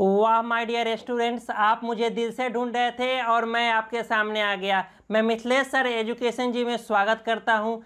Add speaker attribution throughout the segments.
Speaker 1: वाह my dear students आप मुझे दिल से ढूंढ रहे थे और मैं आपके सामने आ गया मैं मिथिलेश सर एजुकेशन जी में स्वागत करता हूँ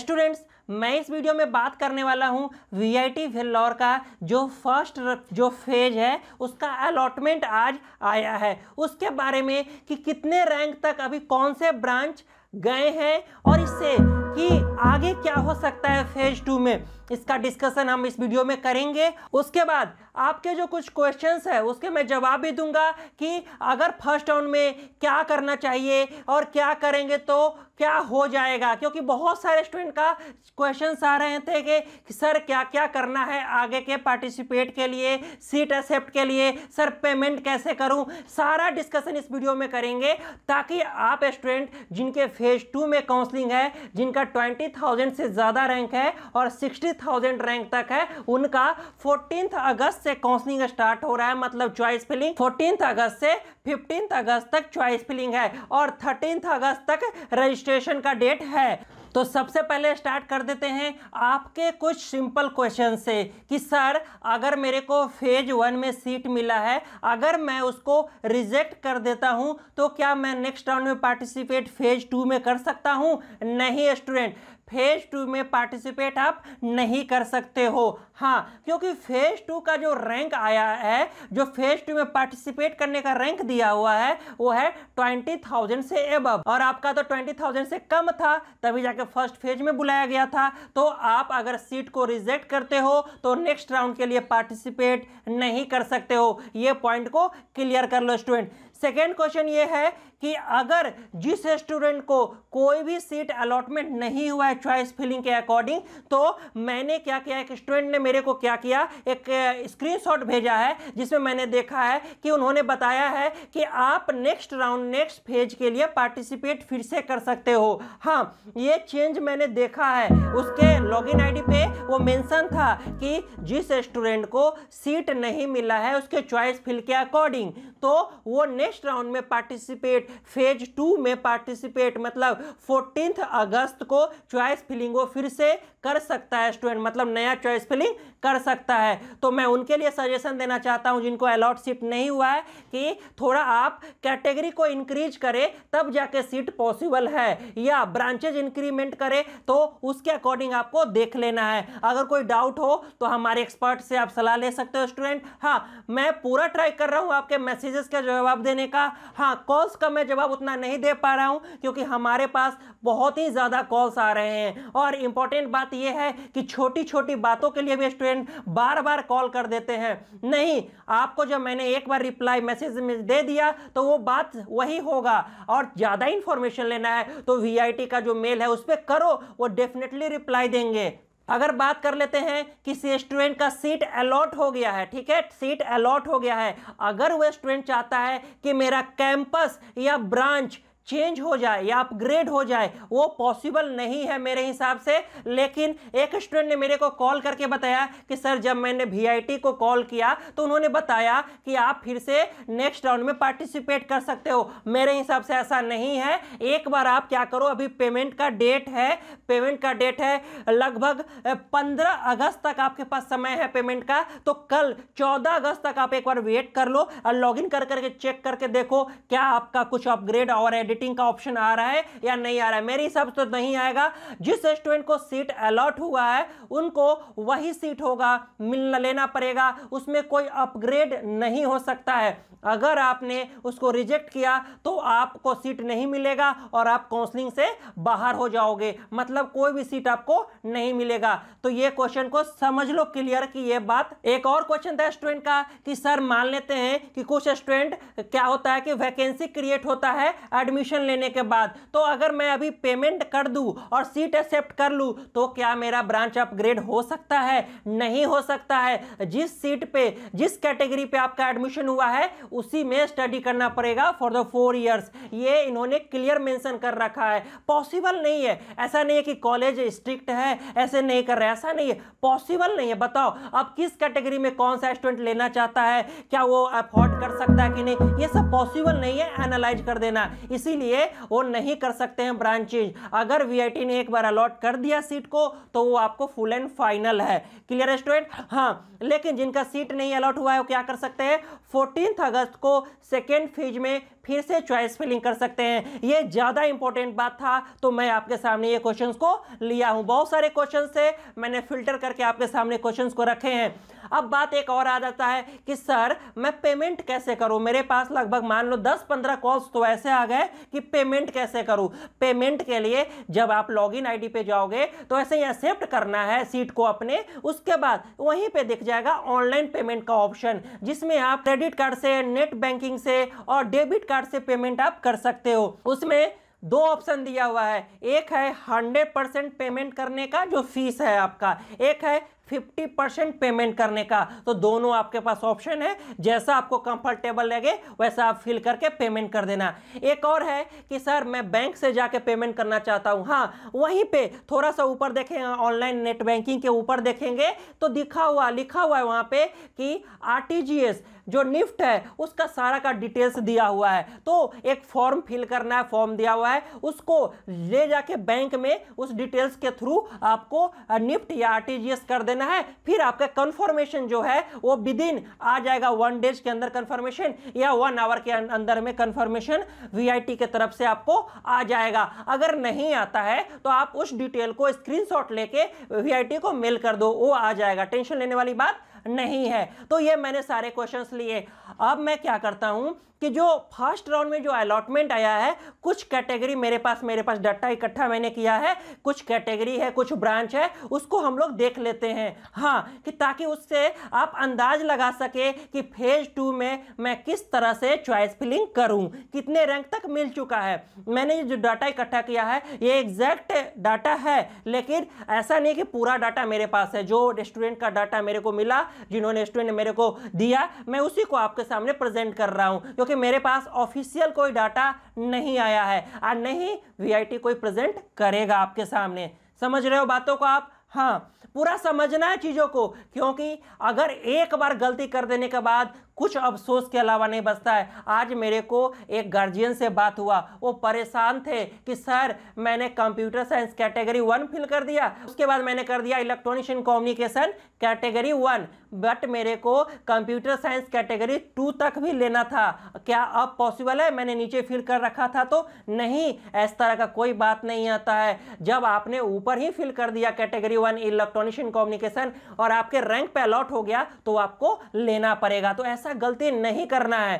Speaker 1: स्टूडेंट्स मैं इस वीडियो में बात करने वाला हूँ वीआईटी वेल्लौर का जो फर्स्ट जो फेज है उसका अलॉटमेंट आज आया है उसके बारे में कि कितने रैंक तक अभी कौन से ब्रांच गए हैं और इससे कि आगे क्या हो सकता है फेज टू में इसका डिस्कशन हम इस वीडियो में करेंगे उसके बाद आपके जो कुछ क्वेश्चंस है उसके मैं जवाब भी दूंगा कि अगर फर्स्ट राउंड में क्या करना चाहिए और क्या करेंगे तो क्या हो जाएगा क्योंकि बहुत सारे स्टूडेंट का क्वेश्चन आ रहे थे कि, कि सर क्या क्या करना है आगे के पार्टिसिपेट के लिए सीट एक्सेप्ट के लिए सर पेमेंट कैसे करूं सारा डिस्कशन इस वीडियो में करेंगे ताकि आप स्टूडेंट जिनके फेज टू में काउंसलिंग है जिनका ट्वेंटी थाउजेंड से ज़्यादा रैंक है और सिक्सटी थाउजेंड रैंक तक है उनका फोर्टीन अगस्त से काउंसलिंग स्टार्ट हो रहा है मतलब चॉइस फिलिंग फोर्टीन अगस्त से फिफ्टीन अगस्त तक चॉइस फिलिंग है और थर्टीन अगस्त तक रजिस्ट्रेशन का डेट है तो सबसे पहले स्टार्ट कर देते हैं आपके कुछ सिंपल क्वेश्चन से कि सर अगर मेरे को फेज वन में सीट मिला है अगर मैं उसको रिजेक्ट कर देता हूं तो क्या मैं नेक्स्ट राउंड में पार्टिसिपेट फेज टू में कर सकता हूँ नहीं स्टूडेंट फेज टू में पार्टिसिपेट आप नहीं कर सकते हो हाँ क्योंकि फेज टू का जो रैंक आया है जो फेज टू में पार्टिसिपेट करने का रैंक दिया हुआ है वो है ट्वेंटी थाउजेंड से एबव और आपका तो ट्वेंटी थाउजेंड से कम था तभी जाके फर्स्ट फेज में बुलाया गया था तो आप अगर सीट को रिजेक्ट करते हो तो नेक्स्ट राउंड के लिए पार्टिसिपेट नहीं कर सकते हो ये पॉइंट को क्लियर कर लो स्टूडेंट सेकेंड क्वेश्चन ये है कि अगर जिस स्टूडेंट को कोई भी सीट अलॉटमेंट नहीं हुआ है चॉइस फिलिंग के अकॉर्डिंग तो मैंने क्या किया एक स्टूडेंट ने मेरे को क्या किया एक स्क्रीनशॉट भेजा है जिसमें मैंने देखा है कि उन्होंने बताया है कि आप नेक्स्ट राउंड नेक्स्ट फेज के लिए पार्टिसिपेट फिर से कर सकते हो हाँ ये चेंज मैंने देखा है उसके लॉगिन इन पे वो मेंशन था कि जिस स्टूडेंट को सीट नहीं मिला है उसके चॉइस फिल के अकॉर्डिंग तो वो नेक्स्ट राउंड में पार्टिसिपेट फेज टू में पार्टिसिपेट मतलब फोर्टीन अगस्त को चॉइस फिलिंग वो फिर से कर सकता है स्टूडेंट मतलब नया चॉइस फिलिंग कर सकता है तो मैं उनके लिए सजेशन देना चाहता हूँ जिनको अलॉट सीट नहीं हुआ है कि थोड़ा आप कैटेगरी को इंक्रीज करें तब जाके सीट पॉसिबल है या ब्रांचेज इंक्रीमेंट करें तो उसके अकॉर्डिंग आपको देख लेना है अगर कोई डाउट हो तो हमारे एक्सपर्ट से आप सलाह ले सकते हो स्टूडेंट हाँ मैं पूरा ट्राई कर रहा हूँ आपके मैसेजेस का जवाब देने का हाँ कॉल्स कम मैं जवाब उतना नहीं दे पा रहा हूँ क्योंकि हमारे पास बहुत ही ज़्यादा कॉल्स आ रहे हैं और इंपॉर्टेंट बात यह है कि छोटी छोटी बातों के लिए भी स्टूडेंट बार बार कॉल कर देते हैं नहीं आपको जब मैंने एक बार रिप्लाई मैसेज में दे दिया तो वो बात वही होगा और ज़्यादा इन्फॉर्मेशन लेना है तो वी का जो मेल है उस पर करो वो डेफिनेटली रिप्लाई देंगे अगर बात कर लेते हैं किसी स्टूडेंट का सीट अलॉट हो गया है ठीक है सीट अलॉट हो गया है अगर वह स्टूडेंट चाहता है कि मेरा कैंपस या ब्रांच चेंज हो जाए या अपग्रेड हो जाए वो पॉसिबल नहीं है मेरे हिसाब से लेकिन एक स्टूडेंट ने मेरे को कॉल करके बताया कि सर जब मैंने वी को कॉल किया तो उन्होंने बताया कि आप फिर से नेक्स्ट राउंड में पार्टिसिपेट कर सकते हो मेरे हिसाब से ऐसा नहीं है एक बार आप क्या करो अभी पेमेंट का डेट है पेमेंट का डेट है लगभग पंद्रह अगस्त तक आपके पास समय है पेमेंट का तो कल चौदह अगस्त तक आप एक बार वेट कर लो और लॉग कर करके चेक करके देखो क्या आपका कुछ अपग्रेड और एडिट वेटिंग का ऑप्शन आ रहा है या नहीं आ रहा है मेरे हिसाब से तो नहीं आएगा जिस स्टूडेंट को सीट अलॉट हुआ है उनको वही सीट होगा मिलना लेना पड़ेगा उसमें कोई अपग्रेड नहीं हो सकता है अगर आपने उसको रिजेक्ट किया तो आपको सीट नहीं मिलेगा और आप काउंसलिंग से बाहर हो जाओगे मतलब कोई भी सीट आपको नहीं मिलेगा तो ये क्वेश्चन को समझ लो क्लियर कि ये बात एक और क्वेश्चन था स्टूडेंट का कि सर मान लेते हैं कि कुछ स्टूडेंट क्या होता है कि वैकेंसी क्रिएट होता है एडमिशन एडमिशन लेने के बाद तो अगर मैं अभी पेमेंट कर दूं और सीट एक्सेप्ट कर लूं तो क्या मेरा ब्रांच अपग्रेड हो सकता है नहीं हो सकता है जिस सीट पे जिस कैटेगरी पे आपका एडमिशन हुआ है उसी में स्टडी करना पड़ेगा फॉर द फोर ईयर्स ये इन्होंने क्लियर मेंशन कर रखा है पॉसिबल नहीं है ऐसा नहीं है कि कॉलेज स्ट्रिक्ट है ऐसे नहीं कर रहा ऐसा नहीं है पॉसिबल नहीं है बताओ अब किस कैटेगरी में कौन सा स्टूडेंट लेना चाहता है क्या वो अफोर्ड कर सकता है कि नहीं ये सब पॉसिबल नहीं है एनालाइज कर देना इसी इसीलिए वो नहीं कर सकते हैं ब्रांचेज अगर वी ने एक बार अलॉट कर दिया सीट को तो वो आपको फुल एंड फाइनल है क्लियर है स्टूडेंट हाँ लेकिन जिनका सीट नहीं अलॉट हुआ है वो क्या कर सकते हैं फोर्टीन अगस्त को सेकेंड फेज में फिर से चॉइस फिलिंग कर सकते हैं ये ज़्यादा इंपॉर्टेंट बात था तो मैं आपके सामने ये क्वेश्चंस को लिया हूँ बहुत सारे क्वेश्चंस थे मैंने फिल्टर करके आपके सामने क्वेश्चंस को रखे हैं अब बात एक और आ जाता है कि सर मैं पेमेंट कैसे करूं मेरे पास लगभग मान लो दस पंद्रह कॉल्स तो ऐसे आ गए कि पेमेंट कैसे करूं पेमेंट के लिए जब आप लॉगिन आईडी पे जाओगे तो ऐसे ही एक्सेप्ट करना है सीट को अपने उसके बाद वहीं पे दिख जाएगा ऑनलाइन पेमेंट का ऑप्शन जिसमें आप क्रेडिट कार्ड से नेट बैंकिंग से और डेबिट कार्ड से पेमेंट आप कर सकते हो उसमें दो ऑप्शन दिया हुआ है एक है हंड्रेड परसेंट पेमेंट करने का जो फीस है आपका एक है फिफ्टी परसेंट पेमेंट करने का तो दोनों आपके पास ऑप्शन है जैसा आपको कंफर्टेबल लगे वैसा आप फिल करके पेमेंट कर देना एक और है कि सर मैं बैंक से जाके पेमेंट करना चाहता हूँ हाँ वहीं पे थोड़ा सा ऊपर देखें ऑनलाइन नेट बैंकिंग के ऊपर देखेंगे तो दिखा हुआ लिखा हुआ है वहाँ पर कि आर जो निफ्ट है उसका सारा का डिटेल्स दिया हुआ है तो एक फॉर्म फिल करना है फॉर्म दिया हुआ है उसको ले जाके बैंक में उस डिटेल्स के थ्रू आपको निफ्ट या आर कर देना देना है फिर आपका कंफर्मेशन जो है वो विद इन आ जाएगा वन डेज के अंदर कंफर्मेशन या वन आवर के अं-, अंदर में कंफर्मेशन वीआईटी के तरफ से आपको आ जाएगा अगर नहीं आता है तो आप उस डिटेल को स्क्रीनशॉट लेके वी को मेल कर दो वो आ जाएगा टेंशन लेने वाली बात नहीं है तो ये मैंने सारे क्वेश्चंस लिए अब मैं क्या करता हूं कि जो फर्स्ट राउंड में जो अलॉटमेंट आया है कुछ कैटेगरी मेरे पास मेरे पास डाटा इकट्ठा मैंने किया है कुछ कैटेगरी है कुछ ब्रांच है उसको हम लोग देख लेते हैं हाँ कि ताकि उससे आप अंदाज लगा सके कि फेज टू में मैं किस तरह से चॉइस फिलिंग करूँ कितने रैंक तक मिल चुका है मैंने जो डाटा इकट्ठा किया है ये एग्जैक्ट डाटा है लेकिन ऐसा नहीं कि पूरा डाटा मेरे पास है जो रेस्टोरेंट का डाटा मेरे को मिला जिन्होंने रेस्टोरेंट ने मेरे को दिया मैं उसी को आपके सामने प्रेजेंट कर रहा हूँ क्योंकि मेरे पास ऑफिशियल कोई डाटा नहीं आया है और नहीं वीआईटी कोई प्रेजेंट करेगा आपके सामने समझ रहे हो बातों को आप हाँ पूरा समझना है चीज़ों को क्योंकि अगर एक बार गलती कर देने के बाद कुछ अफसोस के अलावा नहीं बचता है आज मेरे को एक गार्जियन से बात हुआ वो परेशान थे कि सर मैंने computer science category one fill कर दिया उसके बाद मैंने कर दिया electronics and communication category one but मेरे को कंप्यूटर साइंस कैटेगरी टू तक भी लेना था क्या अब पॉसिबल है मैंने नीचे फिल कर रखा था तो नहीं इस तरह का कोई बात नहीं आता है जब आपने ऊपर ही फिल कर दिया category one electronics and communication और आपके रैंक पे अलॉट हो गया तो आपको लेना पड़ेगा तो ऐसा ऐसा गलती नहीं करना है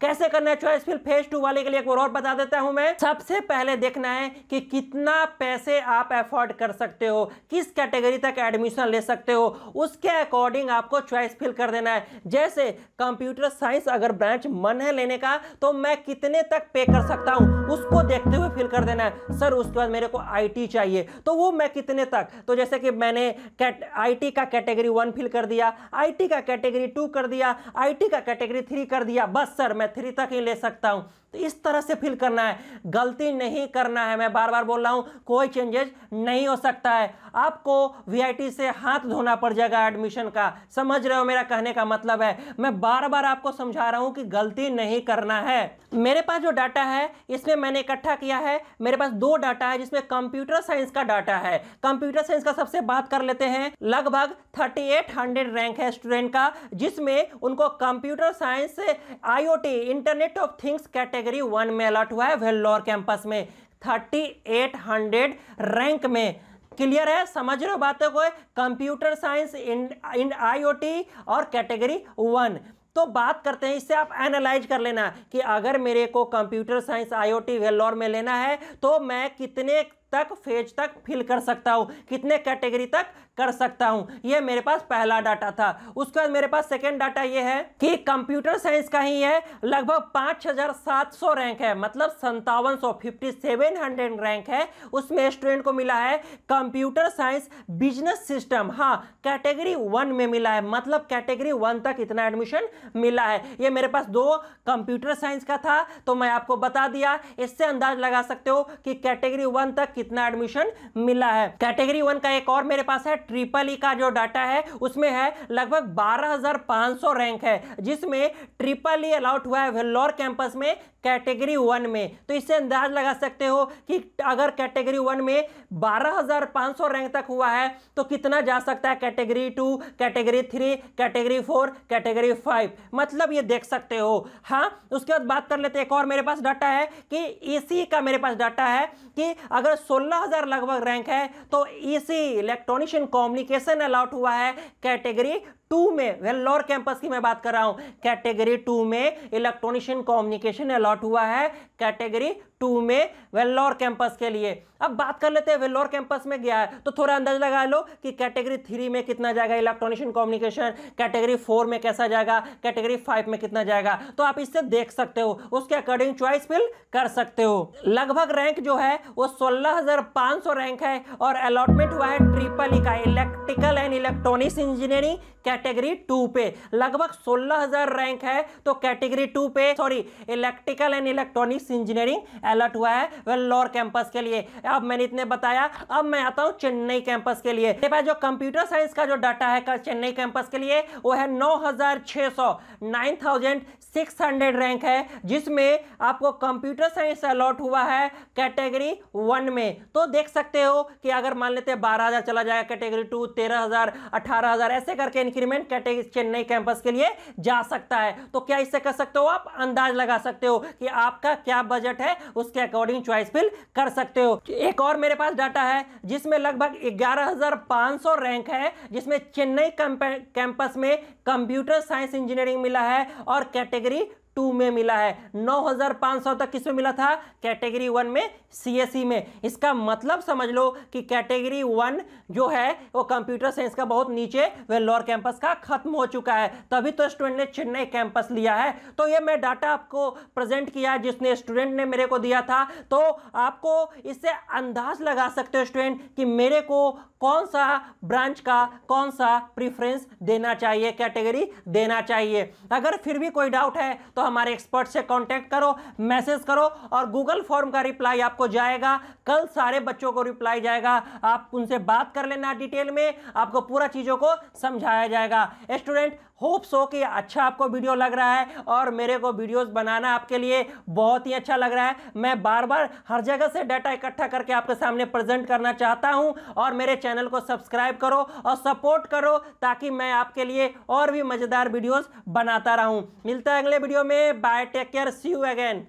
Speaker 1: कैसे करना है चॉइस फिल फेज टू वाले के लिए एक और बता देता हूं मैं सबसे पहले देखना है कि कितना पैसे आप एफोर्ड कर सकते हो किस कैटेगरी तक एडमिशन ले सकते हो उसके अकॉर्डिंग आपको चॉइस फिल कर देना है जैसे कंप्यूटर साइंस अगर ब्रांच मन है लेने का तो मैं कितने तक पे कर सकता हूं उसको देखते हुए फिल कर देना है सर उसके बाद मेरे को आई चाहिए तो वो मैं कितने तक तो जैसे कि मैंने आई का कैटेगरी वन फिल कर दिया आई का कैटेगरी टू कर दिया आई का कैटेगरी थ्री कर दिया बस सर मैं मैं थ्री तक ही ले सकता हूँ तो इस तरह से फिल करना है गलती नहीं करना है मैं बार बार बोल रहा हूँ कोई चेंजेस नहीं हो सकता है आपको वीआईटी से हाथ धोना पड़ जाएगा एडमिशन का समझ रहे हो मेरा कहने का मतलब है मैं बार बार आपको समझा रहा हूँ कि गलती नहीं करना है मेरे पास जो डाटा है इसमें मैंने इकट्ठा किया है मेरे पास दो डाटा है जिसमें कंप्यूटर साइंस का डाटा है कंप्यूटर साइंस का सबसे बात कर लेते हैं लगभग थर्टी रैंक है स्टूडेंट का जिसमें उनको computer science IOT thirty internet of things category one में अलर्ट हुआ है वेल्लोर कैंपस में थर्टी एट हंड्रेड रैंक में क्लियर है समझ रहे हो बातों को कंप्यूटर साइंस इन आईओटी और कैटेगरी वन तो बात करते हैं इससे आप एनालाइज कर लेना कि अगर मेरे को कंप्यूटर साइंस आईओटी वेल्लोर में लेना है तो मैं कितने तक फेज तक फिल कर सकता हूँ कितने कैटेगरी तक कर सकता हूँ ये मेरे पास पहला डाटा था उसके बाद मेरे पास सेकेंड डाटा ये है कि कंप्यूटर साइंस का ही है लगभग पाँच हज़ार सात सौ रैंक है मतलब संतावन सौ फिफ्टी सेवन हंड्रेड रैंक है उसमें स्टूडेंट को मिला है कंप्यूटर साइंस बिजनेस सिस्टम हाँ कैटेगरी वन में मिला है मतलब कैटेगरी वन तक इतना एडमिशन मिला है ये मेरे पास दो कंप्यूटर साइंस का था तो मैं आपको बता दिया इससे अंदाज लगा सकते हो कि कैटेगरी वन तक कितना एडमिशन मिला है कैटेगरी वन का एक और मेरे पास है ट्रिपल ई e का जो डाटा है उसमें है लगभग 12,500 रैंक है जिसमें ट्रिपल ई अलाउट हुआ है वेल्लोर कैंपस में कैटेगरी वन में तो इससे अंदाज लगा सकते हो कि अगर कैटेगरी वन में 12,500 रैंक तक हुआ है तो कितना जा सकता है category two category three category four category five मतलब ये देख सकते हो हाँ उसके बाद बात कर लेते हैं एक और मेरे पास डाटा है कि ए e का मेरे पास डाटा है कि अगर 16000 लगभग रैंक है तो इसी इलेक्ट्रॉनिशियन कॉम्युनिकेशन अलॉट हुआ है कैटेगरी टू में वेल्लोर कैंपस की मैं बात कर रहा हूं कैटेगरी टू में इलेक्ट्रॉनिशियन कॉम्युनिकेशन अलॉट हुआ है कैटेगरी टू में वेल्लोर कैंपस के लिए अब बात कर लेते हैं वेल्लोर कैंपस में गया है तो थोड़ा अंदाज लगा लो कि कैटेगरी थ्री में कितना जाएगा इलेक्ट्रॉनिक्स कम्युनिकेशन कैटेगरी फोर में कैसा जाएगा कैटेगरी फाइव में कितना जाएगा तो आप इससे देख सकते हो उसके अकॉर्डिंग चॉइस फिल कर सकते हो लगभग रैंक जो है वो सोलह रैंक है और अलॉटमेंट हुआ है ट्रिपल ई का electrical and electronics engineering category two पे लगभग सोलह हजार रैंक है तो कैटेगरी टू पे sorry electrical and electronics engineering allot हुआ है वेल्लोर कैंपस के लिए अब मैंने इतने बताया अब मैं आता हूँ चेन्नई कैंपस के लिए मेरे पास जो कंप्यूटर साइंस का जो डाटा है चेन्नई कैंपस के लिए वो है नौ हजार छह सौ nine thousand six hundred rank है जिसमें आपको कंप्यूटर साइंस अलॉट हुआ है कैटेगरी वन में तो देख सकते हो कि अगर मान लेते हैं बारह हज़ार चला जाएगा कैटेगरी टू तेरह हज़ार अठारह हज़ार ऐसे करके इंक्रीमेंट चेन्नई कैंपस के लिए जा सकता है तो क्या इससे कर सकते हो आप अंदाज लगा सकते हो कि आपका क्या बजट है उसके अकॉर्डिंग चॉइस फिल कर सकते हो एक और मेरे पास डाटा है जिसमें लगभग ग्यारह रैंक है जिसमें चेन्नई कैंपस में कंप्यूटर साइंस इंजीनियरिंग मिला है और कैटेगरी टू में मिला है 9,500 तक किस में मिला था कैटेगरी वन में सी e में इसका मतलब समझ लो कि कैटेगरी वन जो है वो कंप्यूटर साइंस का बहुत नीचे लोअर कैंपस का खत्म हो चुका है तभी तो स्टूडेंट ने चेन्नई कैंपस लिया है तो ये मैं डाटा आपको प्रेजेंट किया जिसने स्टूडेंट ने मेरे को दिया था तो आपको इससे अंदाज लगा सकते हो स्टूडेंट कि मेरे को कौन सा ब्रांच का कौन सा प्रिफ्रेंस देना चाहिए कैटेगरी देना चाहिए अगर फिर भी कोई डाउट है तो हमारे एक्सपर्ट से कॉन्टैक्ट करो मैसेज करो और गूगल फॉर्म का रिप्लाई आपको जाएगा कल सारे बच्चों को रिप्लाई जाएगा आप उनसे बात कर लेना डिटेल में आपको पूरा चीज़ों को समझाया जाएगा स्टूडेंट होप सो कि अच्छा आपको वीडियो लग रहा है और मेरे को वीडियोस बनाना आपके लिए बहुत ही अच्छा लग रहा है मैं बार बार हर जगह से डाटा इकट्ठा करके आपके सामने प्रेजेंट करना चाहता हूं और मेरे चैनल को सब्सक्राइब करो और सपोर्ट करो ताकि मैं आपके लिए और भी मज़ेदार वीडियोज़ बनाता रहूँ मिलता है अगले वीडियो में bye take care see you again